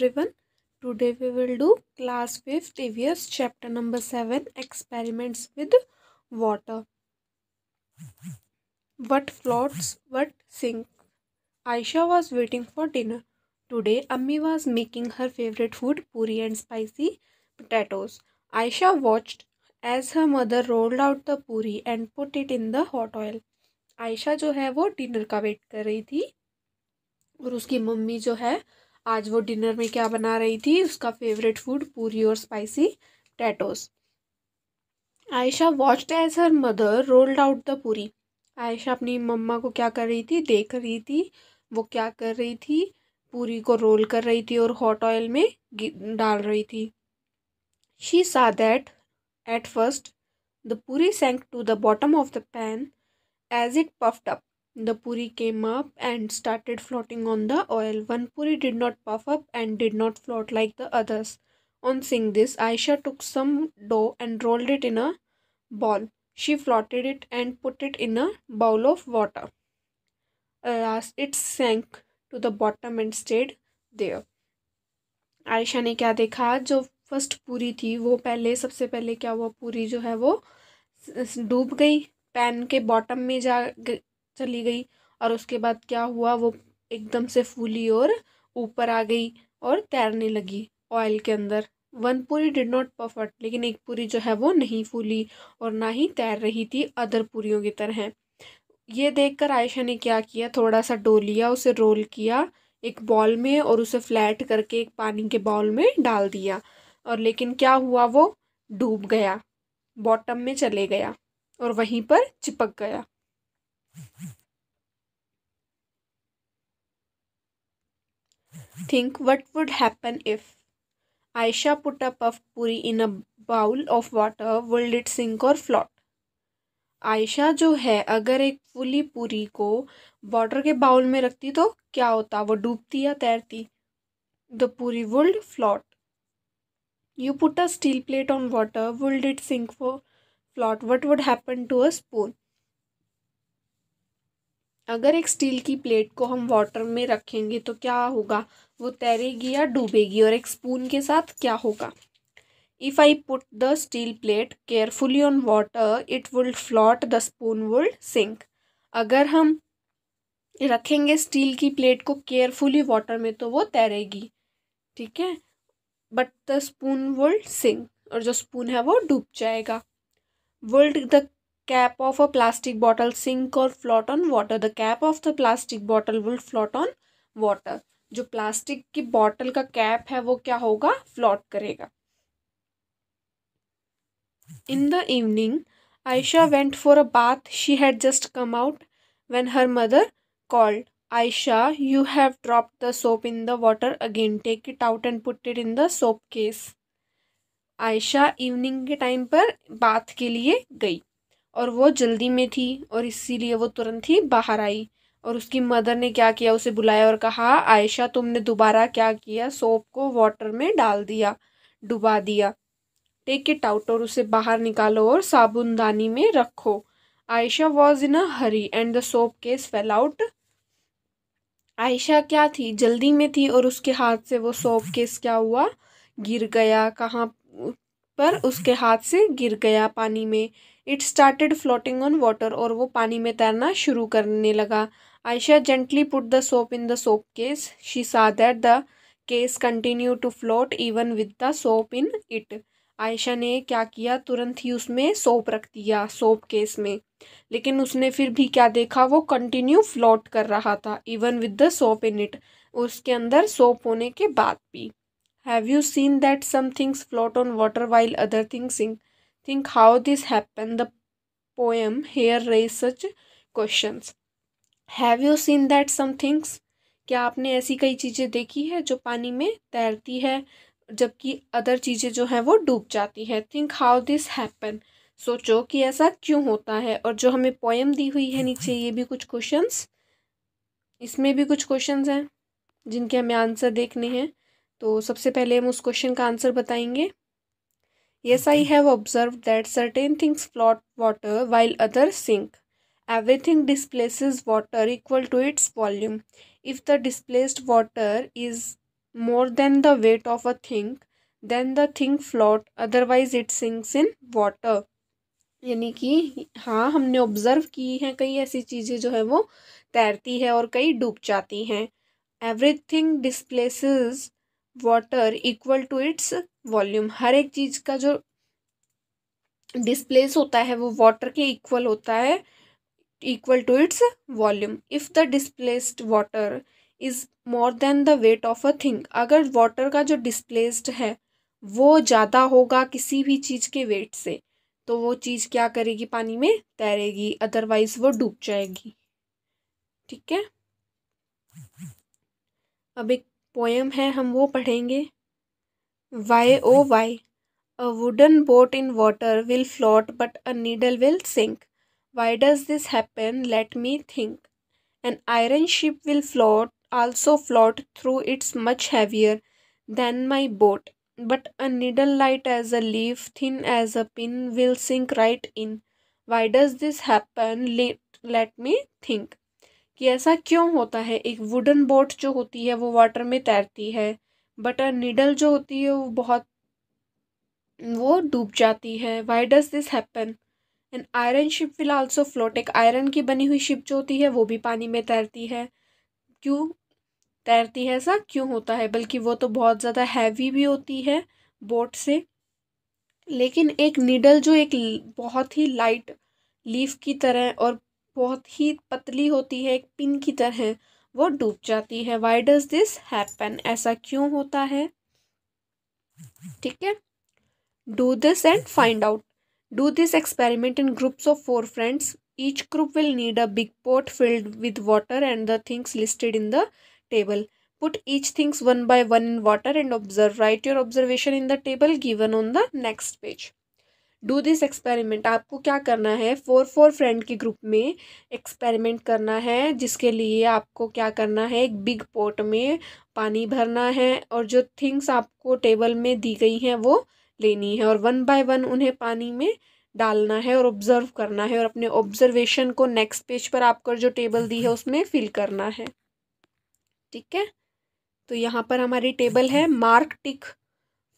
everyone today we will do class 5 tvs chapter number 7 experiments with water what floats what sink aisha was waiting for dinner today ammi was making her favorite food puri and spicy potatoes aisha watched as her mother rolled out the puri and put it in the hot oil Ayesha जो है वो dinner का wait कर रही थी और उसकी mummy जो है आज वो डिनर में क्या बना रही थी उसका फेवरेट फूड पूरी और spicy potatoes Ayesha watched as her mother rolled out the puri Ayesha अपनी मम्मा को क्या कर रही थी देख रही थी वो क्या कर रही थी पूरी को रोल कर रही थी और हॉट ऑयल में डाल रही थी she saw that at first the puri sank to the bottom of the pan as it puffed up the puri came up and started floating on the oil. One puri did not puff up and did not float like the others. On seeing this, Aisha took some dough and rolled it in a ball. She floated it and put it in a bowl of water. as it sank to the bottom and stayed there. aisha ne kya dekha jo first puri thi wo pehle sabse pehle kya hua puri jo hai wo डूब गई pan के bottom में जा चली गई और उसके बाद क्या हुआ वो एकदम से फूली और ऊपर आ गई और तैरने लगी ऑयल के अंदर वन पूरी डिड नॉट परफेक्ट लेकिन एक पूरी जो है वो नहीं फूली और ना ही तैर रही थी अदर पूरियों की तरह ये देखकर आयशा ने क्या किया थोड़ा सा डो लिया उसे रोल किया एक बॉल में और उसे फ्लैट करके एक पानी के बॉल में डाल दिया और लेकिन क्या हुआ वो डूब गया बॉटम में चले गया और वहीं पर चिपक गया Think what would happen if Aisha put a puff puri in a bowl of water will it sink और फ्लॉट आयशा जो है अगर एक फुली पूरी को वाटर के बाउल में रखती तो क्या होता वो डूबती या तैरती the puri would float you put a steel plate on water would it sink for float what would happen to a spoon अगर एक स्टील की प्लेट को हम वाटर में रखेंगे तो क्या होगा वो तैरेगी या डूबेगी और एक स्पून के साथ क्या होगा if I put the steel plate carefully on water it would float the spoon would sink अगर हम रखेंगे स्टील की प्लेट को केयरफुली वाटर में तो वो तैरेगी ठीक है but the spoon would sink और जो स्पून है वो डूब जाएगा would the cap of a plastic bottle sink or float on water the cap of the plastic bottle will float on water जो प्लास्टिक की बॉटल का कैप है वो क्या होगा फ्लॉट करेगा in the evening Ayesha went for a bath she had just come out when her mother called Ayesha you have drop the soap in the water again take it out and put it in the soap case Ayesha evening के time पर बाथ के लिए गई और वो जल्दी में थी और इसीलिए वो तुरंत ही बाहर आई और उसकी मदर ने क्या किया उसे बुलाया और कहा आयशा तुमने दोबारा क्या किया सोप को वाटर में डाल दिया डुबा दिया टेक इट आउट और उसे बाहर निकालो और साबुनदानी में रखो Ayesha was in a hurry and the soap case fell out Ayesha क्या थी जल्दी में थी और उसके हाथ से वो सोप केस क्या हुआ गिर गया कहाँ पर उसके हाथ से गिर गया पानी में it started floating on water और वो पानी में तैरना शुरू करने लगा Ayesha gently put the soap in the soap case she saw that the case continue to float even with the soap in it Ayesha ने क्या किया तुरंत ही उसमें सोप रख दिया सोप केस में लेकिन उसने फिर भी क्या देखा वो कंटिन्यू फ्लोट कर रहा था even with the soap in it उसके अंदर सोप होने के बाद भी have you seen that some things float on water while other things sink think how this happened the poem here raise such questions have you seen that some things क्या आपने ऐसी कई चीज़ें देखी है जो पानी में तैरती है जबकि अदर चीज़ें जो हैं वो डूब जाती है थिंक हाउ दिस हैपन सोचो कि ऐसा क्यों होता है और जो हमें पोएम दी हुई है नीचे ये भी कुछ क्वेश्चंस इसमें भी कुछ क्वेश्चंस हैं जिनके हमें आंसर देखने हैं तो सबसे पहले हम उस क्वेश्चन का आंसर बताएंगे Yes, I have observed that certain things float water while others sink. Everything displaces water equal to its volume. If the displaced water is more than the weight of a thing, then the thing float otherwise it sinks in water. यानी कि हाँ हमने observe की हैं कई ऐसी चीज़ें जो है वो तैरती है और कई डूब जाती हैं everything displaces water equal to its volume हर एक चीज़ का जो डिस्प्लेस होता है वो वाटर के इक्वल होता है equal to its volume if the displaced water is more than the weight of a thing अगर वाटर का जो डिस्प्लेस्ड है वो ज़्यादा होगा किसी भी चीज़ के वेट से तो वो चीज़ क्या करेगी पानी में तैरेगी अदरवाइज वो डूब जाएगी ठीक है अब एक पोएम है हम वो पढ़ेंगे why O why a wooden boat in water will float but a needle will sink why does this happen let me think an iron ship will float also float though it's much heavier than my boat but a needle light as a leaf thin as a pin will sink right in why does this happen let me think कि ऐसा क्यों होता है एक wooden boat जो होती है वो वाटर में तैरती है बट अ निडल जो होती है वो बहुत वो डूब जाती है why does this happen an iron ship will also float एक आयरन की बनी हुई शिप जो होती है वो भी पानी में तैरती है क्यों तैरती है ऐसा क्यों होता है बल्कि वो तो बहुत ज़्यादा हैवी भी होती है बोट से लेकिन एक निडल जो एक बहुत ही लाइट लीफ की तरह और बहुत ही पतली होती है एक पिन की तरह वो डूब जाती है वाई डज दिस हैपन ऐसा क्यों होता है ठीक है do this and find out do this experiment in groups of four friends each group will need a big pot filled with water and the things listed in the table put each things one by one in water and observe write your observation in the table given on the next page do this experiment आपको क्या करना है four four friend के group में experiment करना है जिसके लिए आपको क्या करना है एक बिग पोट में पानी भरना है और जो थिंग्स आपको टेबल में दी गई हैं वो लेनी है और वन बाय वन उन्हें पानी में डालना है और ऑब्ज़र्व करना है और अपने ऑब्ज़र्वेशन को नेक्स्ट पेज पर आपको जो टेबल दी है उसमें फिल करना है ठीक है तो यहाँ पर हमारी टेबल है mark tick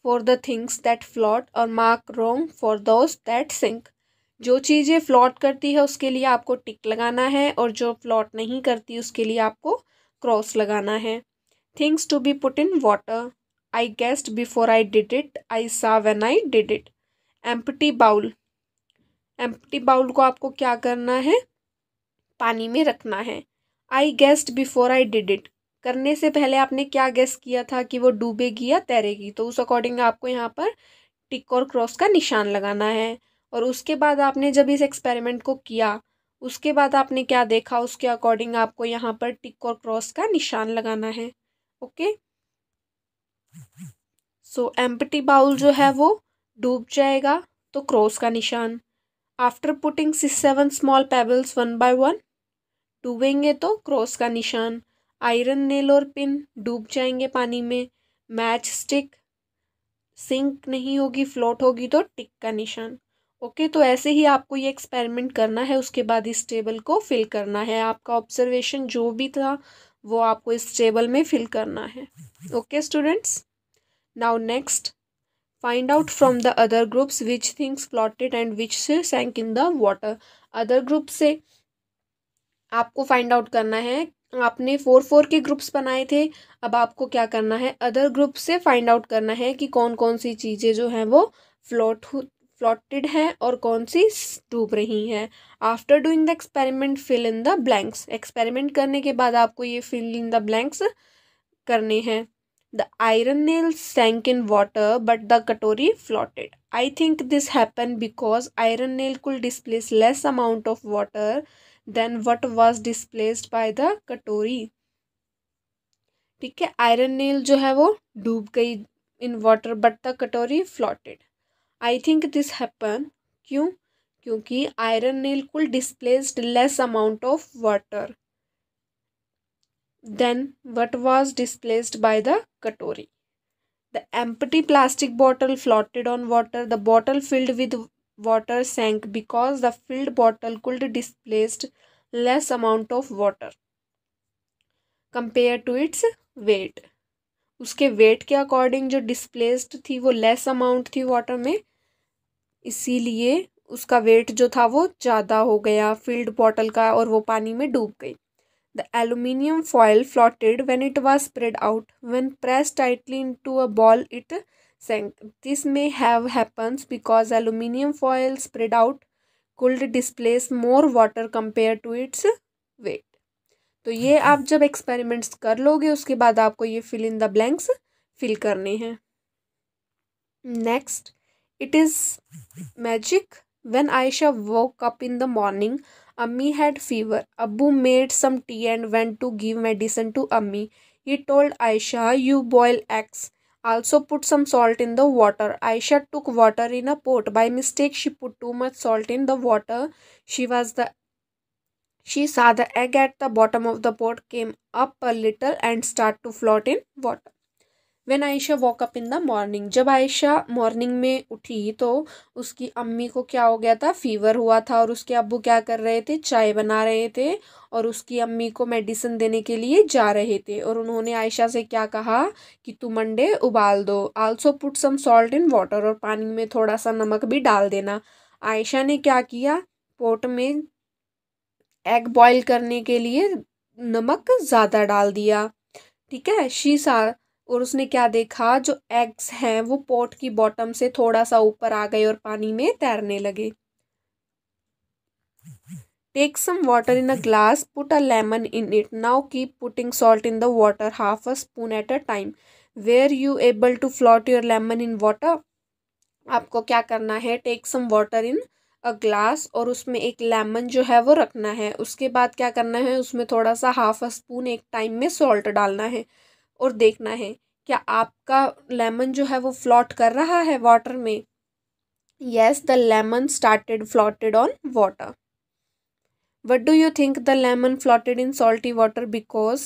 for the things that float और mark wrong for those that sink जो चीज़ें फ्लॉट करती है उसके लिए आपको टिक लगाना है और जो फ्लॉट नहीं करती उसके लिए आपको क्रॉस लगाना है things to be put in water I guessed before I did it I saw when I did it empty bowl empty bowl को आपको क्या करना है पानी में रखना है I guessed before I did it करने से पहले आपने क्या गेस किया था कि वो डूबेगी या तैरेगी तो उस अकॉर्डिंग आपको यहाँ पर टिक और क्रॉस का निशान लगाना है और उसके बाद आपने जब इस एक्सपेरिमेंट को किया उसके बाद आपने क्या देखा उसके अकॉर्डिंग आपको यहाँ पर टिक और क्रॉस का निशान लगाना है ओके सो एम्पटी बाउल जो है वो डूब जाएगा तो क्रॉस का निशान after putting six seven small pebbles one by one डूबेंगे तो क्रॉस का निशान आयरन नेल और पिन डूब जाएंगे पानी में मैच स्टिक सिंक नहीं होगी फ्लोट होगी तो टिक का निशान ओके तो ऐसे ही आपको ये एक्सपेरिमेंट करना है उसके बाद इस टेबल को फिल करना है आपका ऑब्जर्वेशन जो भी था वो आपको इस टेबल में फिल करना है okay students now next find out from the other groups which things floated and which sank in the water other group से आपको फाइंड आउट करना है आपने फोर फोर के ग्रुप्स बनाए थे अब आपको क्या करना है अदर ग्रुप से फाइंड आउट करना है कि कौन कौन सी चीज़ें जो हैं वो फ्लोट फ्लोटेड हैं और कौन सी डूब रही हैं after doing the experiment fill in the blanks experiment करने के बाद आपको ये फिल इन द ब्लैंक्स करने हैं the iron nail sank in water but the katori floated I think this happen because iron nail could displace less amount of water than what was displaced by the कटोरी ठीक है iron nail जो है वो डूब गई इन water but the katori floated I think this happen क्यों क्योंकि iron nail could displaced less amount of water than what was displaced by the katori The empty plastic bottle floated on water. The bottle filled with water sank because the filled bottle could displaced less amount of water compare to its weight उसके weight के according जो displaced थी वो less amount थी water में इसीलिए उसका wait जो था वो ज़्यादा हो गया फील्ड बॉटल का और वो पानी में डूब गई the aluminium foil floated when it was spread out when press tightly into a ball it This may have happens because aluminium foil spread out could displace more water compared to its weight. तो ये आप जब experiments कर लोगे उसके बाद आपको ये fill in the blanks fill करने हैं next it is magic when Ayesha walk up in the morning Ammi had fever Abu made some tea and went to give medicine to Ammi he told Ayesha you boil eggs Also put some salt in the water. Aisha took water in a pot. By mistake she put too much salt in the water. She was the she saw the egg at the bottom of the pot came up a little and start to float in water. When Ayesha walk up in the morning जब Ayesha morning में उठी तो उसकी अम्मी को क्या हो गया था फीवर हुआ था और उसके अबू क्या कर रहे थे चाय बना रहे थे और उसकी अम्मी को मेडिसिन देने के लिए जा रहे थे और उन्होंने आयशा से क्या कहा कि तुम अंडे उबाल दो also put some salt in water और पानी में थोड़ा सा नमक भी डाल देना आयशा ने क्या किया पोट में एग बॉयल करने के लिए नमक ज़्यादा डाल दिया ठीक है शी सा और उसने क्या देखा जो एग्स हैं वो पोट की बॉटम से थोड़ा सा ऊपर आ गए और पानी में तैरने लगे take some water in a glass put a lemon in it now keep putting salt in the water half a spoon at a time where you able to float your lemon in water आपको क्या करना है take some water in a glass और उसमें एक lemon जो है वो रखना है उसके बाद क्या करना है उसमें थोड़ा सा हाफ अ स्पून एक टाइम में सॉल्ट डालना है और देखना है क्या आपका लेमन जो है वो फ्लॉट कर रहा है वाटर में yes the lemon started floated on water what do you think the lemon floated in salty water because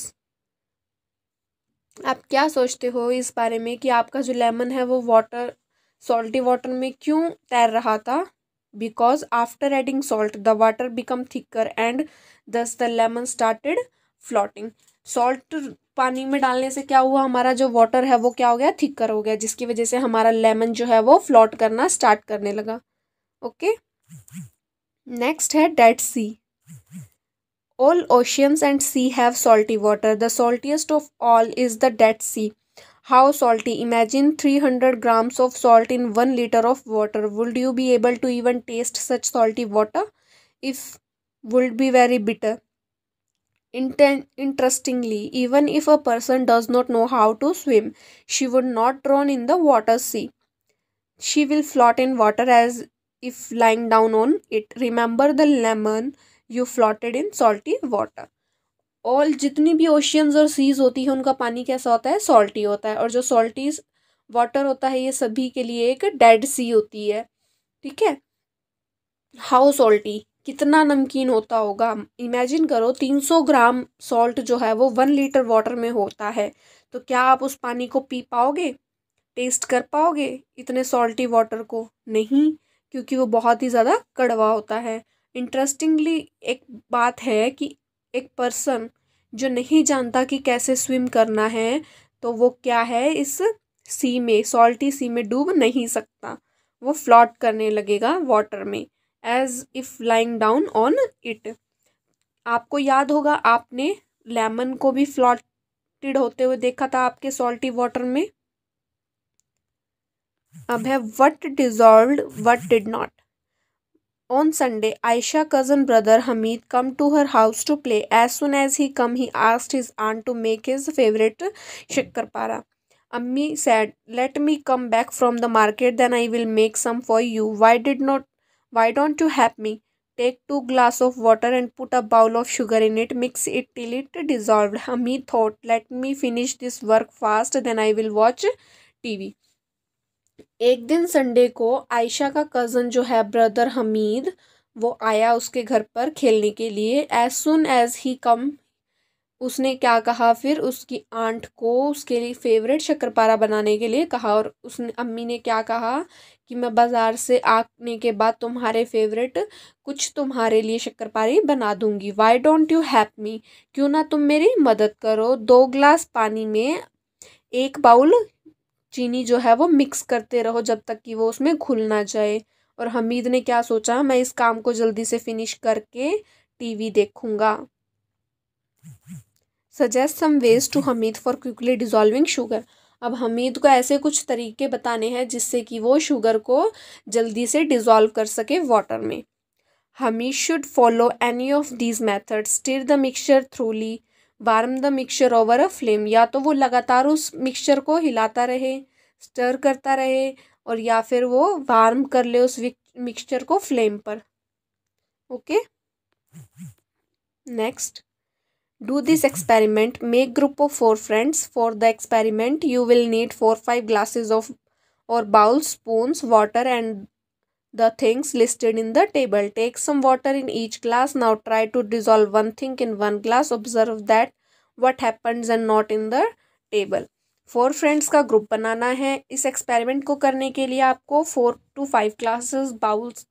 आप क्या सोचते हो इस बारे में कि आपका जो लेमन है वो वाटर सॉल्टी वाटर में क्यों तैर रहा था because after adding salt the water become thicker and thus the lemon started floating salt पानी में डालने से क्या हुआ हमारा जो वाटर है वो क्या हो गया थिक्कर हो गया जिसकी वजह से हमारा लेमन जो है वो फ्लॉट करना स्टार्ट करने लगा ओके नेक्स्ट है Dead Sea all oceans and sea have salty water the saltiest of all is the Dead Sea how salty imagine three hundred grams of salt in one litre of water would you be able to even taste such salty water if would be very bitter Interestingly, even if a person does not know how to swim, she would not drown in the water sea. She will float in water as if lying down on it. Remember the lemon you floated in salty water. all जितनी भी oceans और seas होती है उनका पानी कैसा होता है salty होता है और जो salty water होता है ये सभी के लिए एक dead sea होती है ठीक है how salty कितना नमकीन होता होगा इमेजिन करो 300 ग्राम सॉल्ट जो है वो वन लीटर वाटर में होता है तो क्या आप उस पानी को पी पाओगे टेस्ट कर पाओगे इतने सॉल्टी वाटर को नहीं क्योंकि वो बहुत ही ज़्यादा कड़वा होता है इंटरेस्टिंगली एक बात है कि एक पर्सन जो नहीं जानता कि कैसे स्विम करना है तो वो क्या है इस सी में सॉल्टी सी में डूब नहीं सकता वो फ्लॉट करने लगेगा वाटर में as if lying down on it आपको याद होगा आपने लेमन को भी फ्लॉटेड होते हुए देखा था आपके सॉल्टी वाटर में अब है what dissolve what did not on Sunday Ayesha cousin brother Hamid come to her house to play as soon as he come he asked his aunt to make his favourite shakkarpara Ammi said let me come back from the market then I will make some for you why did not Why don't you help me? Take two glass of water and put a bowl of sugar in it. Mix it till it dissolved. Hamid thought, let me finish this work fast, then I will watch TV एक दिन Sunday को आयशा का cousin जो है brother Hamid वो आया उसके घर पर खेलने के लिए एज सुन एज ही कम उसने क्या कहा फिर उसकी आंट को उसके लिए फेवरेट शक्करपारा बनाने के लिए कहा और उसने अम्मी ने क्या कहा कि मैं बाज़ार से आने के बाद तुम्हारे फेवरेट कुछ तुम्हारे लिए शक्करपारी बना दूंगी why don't you help me क्यों ना तुम मेरी मदद करो दो ग्लास पानी में एक बाउल चीनी जो है वो मिक्स करते रहो जब तक कि वो उसमें घुल ना जाए और हमीद ने क्या सोचा मैं इस काम को जल्दी से फिनिश करके टीवी देखूंगा suggest some ways to Hamid for quickly dissolving sugar अब हमीद को तो ऐसे कुछ तरीके बताने हैं जिससे कि वो शुगर को जल्दी से डिज़ोल्व कर सके वाटर में Hamid should follow any of these method stir the mixture thoroughly warm the mixture over a flame या तो वो लगातार उस मिक्सचर को हिलाता रहे स्टर करता रहे और या फिर वो वार्म कर ले उस मिक्सचर को फ्लेम पर okay next Do this experiment. Make group of four friends. For the experiment, you will need four five glasses of or bowls, spoons, water, and the things listed in the table. Take some water in each glass. Now try to dissolve one thing in one glass. Observe that what happens and not in the table. Four friends का group बनाना है इस experiment को करने के लिए आपको four to five glasses bowls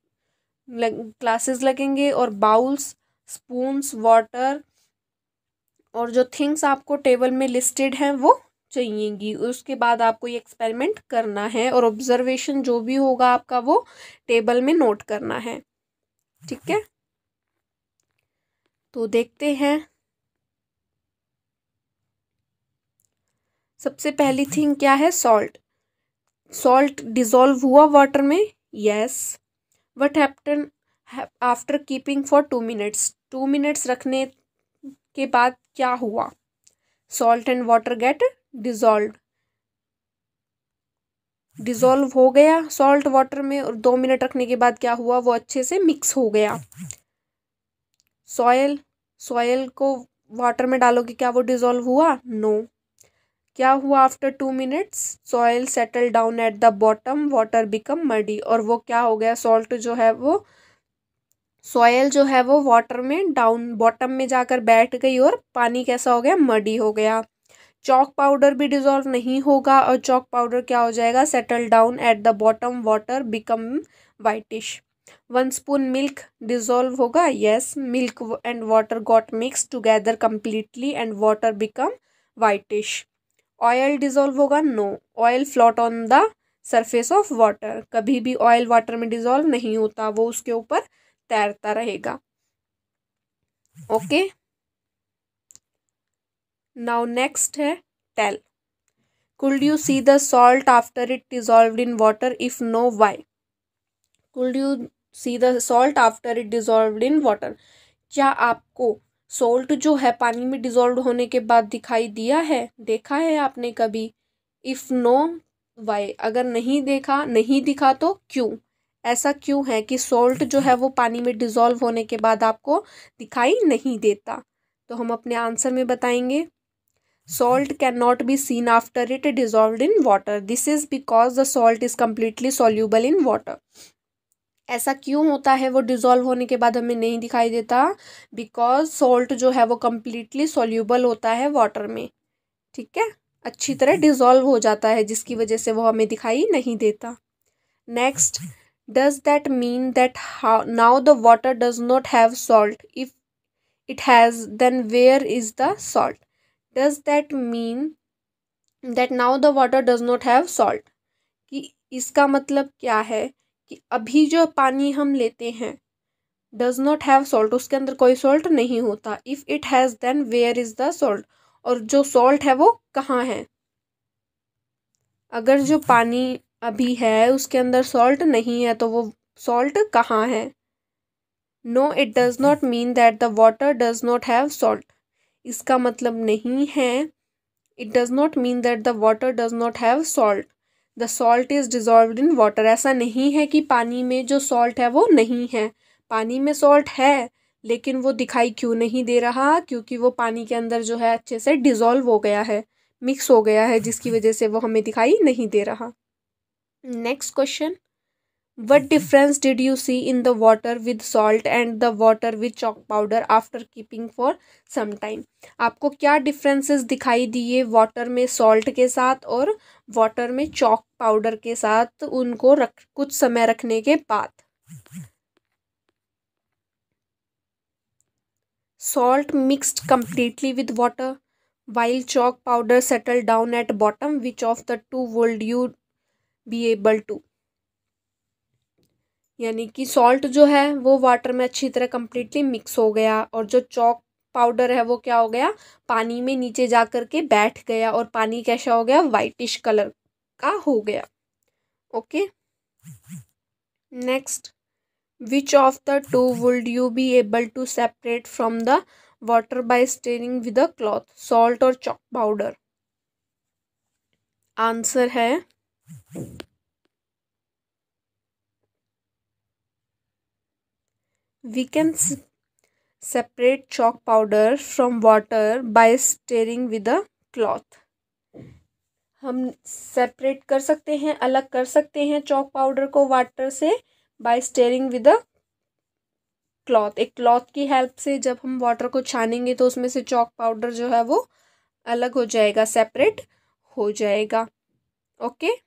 glasses लगेंगे और बाउल्स स्पून्स वाटर और जो थिंग्स आपको टेबल में लिस्टेड हैं वो चाहिएगी उसके बाद आपको ये एक्सपेरिमेंट करना है और ऑब्जर्वेशन जो भी होगा आपका वो टेबल में नोट करना है ठीक है तो देखते हैं सबसे पहली थिंग क्या है सॉल्ट सॉल्ट डिजोल्व हुआ वाटर में यस वट हैप्टन after keeping for two minutes two minutes रखने के बाद क्या हुआ salt and water get dissolve dissolve हो गया सॉल्ट वाटर में और दो मिनट रखने के बाद क्या हुआ वो अच्छे से मिक्स हो गया सॉयल सॉयल को वाटर में डालोगे क्या वो डिजोल्व हुआ नो no. क्या हुआ after two minutes soil settle down at the bottom water become muddy और वो क्या हो गया सॉल्ट जो है वो सॉयल जो है वो वाटर में डाउन बॉटम में जाकर बैठ गई और पानी कैसा हो गया मडी हो गया चॉक पाउडर भी डिजोल्व नहीं होगा और चॉक पाउडर क्या हो जाएगा settle down at the bottom water become whitish one spoon milk dissolve होगा yes milk and water got mix together completely and water become whitish oil dissolve होगा no oil float on the surface of water कभी भी oil water में dissolve नहीं होता वो उसके ऊपर तैरता रहेगा ओके नाउ नेक्स्ट है tell could you see the salt after it dissolve in water if no why could you see the salt after it dissolve in water क्या आपको सॉल्ट जो है पानी में डिजॉल्व होने के बाद दिखाई दिया है देखा है आपने कभी इफ नो वाई अगर नहीं देखा नहीं दिखा तो क्यों ऐसा क्यों है कि सॉल्ट जो है वो पानी में डिज़ोल्व होने के बाद आपको दिखाई नहीं देता तो हम अपने आंसर में बताएंगे salt can not be seen after it dissolve in water this is because the salt is completely soluble in water ऐसा क्यों होता है वो डिज़ोल्व होने के बाद हमें नहीं दिखाई देता बिकॉज सॉल्ट जो है वो कम्प्लीटली सोल्यूबल होता है वाटर में ठीक है अच्छी तरह डिज़ोल्व हो जाता है जिसकी वजह से वो हमें दिखाई नहीं देता next does that mean that how now the water does not have salt if it has then where is the salt does that mean that now the water does not have salt ki iska matlab kya hai ki abhi jo pani hum lete hain does not have salt uske andar koi salt nahi hota if it has then where is the salt aur jo salt hai wo kahan hai agar jo pani अभी है उसके अंदर salt नहीं है तो वो salt कहाँ है no it does not mean that the water does not have salt इसका मतलब नहीं है it does not mean that the water does not have salt the salt is dissolve in water ऐसा नहीं है कि पानी में जो सॉल्ट है वो नहीं है पानी में सॉल्ट है लेकिन वो दिखाई क्यों नहीं दे रहा क्योंकि वो पानी के अंदर जो है अच्छे से डिजॉल्व हो गया है मिक्स हो गया है जिसकी वजह से वो हमें दिखाई नहीं दे रहा next question what difference did you see in the water with salt and the water with chalk powder after keeping for some time आपको क्या डिफरेंसेस दिखाई दिए वाटर में सॉल्ट के साथ और वाटर में चॉक पाउडर के साथ उनको रख कुछ समय रखने के बाद salt mixed completely with water while chalk powder settle down at bottom which of the two would you be able to यानी कि सॉल्ट जो है वो वाटर में अच्छी तरह कम्प्लीटली मिक्स हो गया और जो चौक पाउडर है वो क्या हो गया पानी में नीचे जा कर के बैठ गया और पानी कैसा हो गया वाइटिश कलर का हो गया okay next which of the two would you be able to separate from the water by stirring with a cloth salt और चॉक पाउडर आंसर है We can separate chalk powder from water by stirring with a cloth. हम separate कर सकते हैं अलग कर सकते हैं चॉक पाउडर को वाटर से by stirring with a cloth एक क्लॉथ की हेल्प से जब हम वाटर को छानेंगे तो उसमें से चॉक पाउडर जो है वो अलग हो जाएगा सेपरेट हो जाएगा ओके